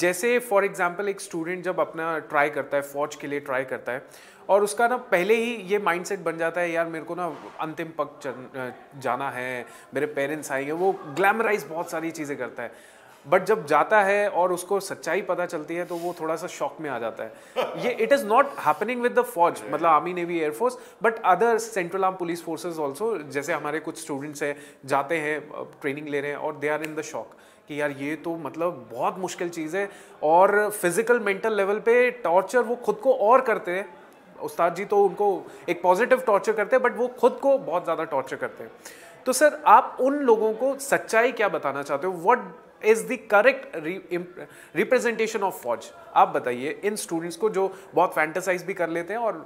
जैसे for example एक student जब अपना ट्राई करता है फौज के लिए ट्राई करता है और उसका ना पहले ही ये माइंडसेट बन जाता है यार मेरे को ना अंतिम पग जाना है मेरे पेरेंट्स आएंगे वो ग्लैमराइज बहुत सारी चीज़ें करता है बट जब जाता है और उसको सच्चाई पता चलती है तो वो थोड़ा सा शॉक में आ जाता है ये it is not happening with the फौज मतलब army navy air force but other central arm police forces also जैसे हमारे कुछ स्टूडेंट्स हैं जाते हैं ट्रेनिंग ले रहे हैं और they are in the shock कि यार ये तो मतलब बहुत मुश्किल चीज़ है और फिजिकल मेंटल लेवल पे टॉर्चर वो खुद को और करते हैं उस्ताद जी तो उनको एक पॉजिटिव टॉर्चर करते हैं बट वो खुद को बहुत ज़्यादा टॉर्चर करते हैं तो सर आप उन लोगों को सच्चाई क्या बताना चाहते हो what is the correct representation of फौज आप बताइए इन स्टूडेंट्स को जो बहुत फैंटेसाइज भी कर लेते हैं और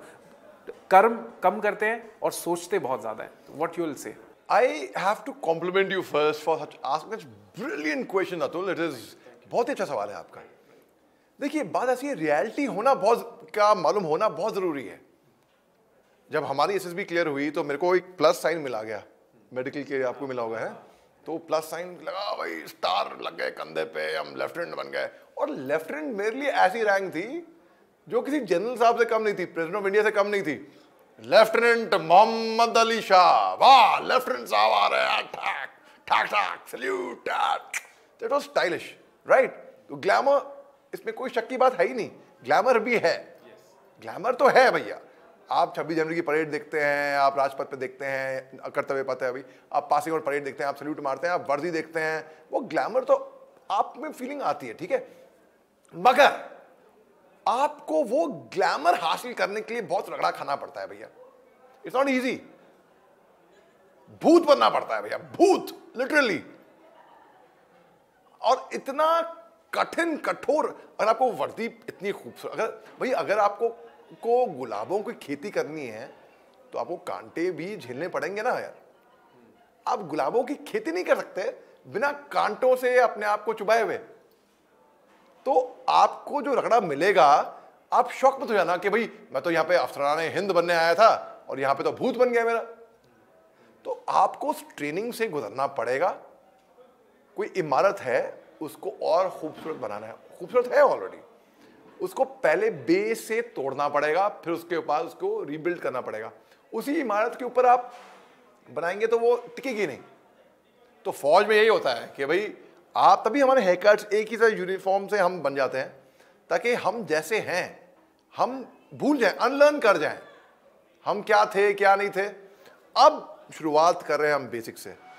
कर्म कम करते हैं और सोचते बहुत ज़्यादा है what you say I have to compliment you first for such brilliant question Atul it is बहुत ही अच्छा सवाल है आपका देखिए बात ऐसी है रियलिटी होना बहुत का मालूम होना बहुत ज़रूरी है जब हमारी एसएसबी क्लियर हुई तो मेरे को एक प्लस साइन मिला गया मेडिकल के आपको मिला होगा है तो प्लस साइन लगा भाई स्टार लग गए कंधे पे हम लेफ्टिनेंट बन गए और लेफ्टिनेंट मेरे लिए ऐसी रैंक थी जो किसी जनरल साहब से कम नहीं थी प्रेसिडेंट ऑफ इंडिया से कम नहीं थी लेफ्टिनेंट मोहम्मद अली शाह वाह लेफ्टिनेंट साहब आ रहे हैं ठाक ठाक ठाक salute that was stylish right तो ग्लैमर इसमें कोई शक की बात है ही नहीं ग्लैमर भी है ग्लैमर तो है भैया आप छब्बीस जनवरी की परेड देखते हैं आप राजपथ पे देखते हैं कर्तव्य पथ है अभी आप पासिंग और परेड देखते हैं आप सल्यूट मारते हैं आप वर्दी देखते हैं वो ग्लैमर तो आप में फीलिंग आती है ठीक है मगर आपको वो ग्लैमर हासिल करने के लिए बहुत रगड़ा खाना पड़ता है भैया इट्स नॉट इजी भूत बनना पड़ता है भैया भूत लिटरली और इतना कठिन कठोर अगर आपको वर्दी इतनी खूबसूरत अगर भाई अगर आपको को गुलाबों की खेती करनी है तो आपको कांटे भी झेलने पड़ेंगे ना यार आप गुलाबों की खेती नहीं कर सकते बिना कांटों से अपने आप को चुबाए हुए तो आपको जो रगड़ा मिलेगा आप शौक मत हो जाना कि भाई मैं तो यहां पे अफसरान हिंद बनने आया था और यहां पे तो भूत बन गया मेरा तो आपको उस ट्रेनिंग से गुजरना पड़ेगा कोई इमारत है उसको और खूबसूरत बनाना है खूबसूरत है ऑलरेडी उसको पहले बेस से तोड़ना पड़ेगा फिर उसके बाद उसको रीबिल्ड करना पड़ेगा उसी इमारत के ऊपर आप बनाएंगे तो वो टिकेगी नहीं तो फौज में यही होता है कि भाई आप तभी हमारे हैकर्स एक ही तरह यूनिफॉर्म से हम बन जाते हैं ताकि हम जैसे हैं हम भूल जाएं अनलर्न कर जाएं हम क्या थे क्या नहीं थे अब शुरुआत कर रहे हैं हम बेसिक से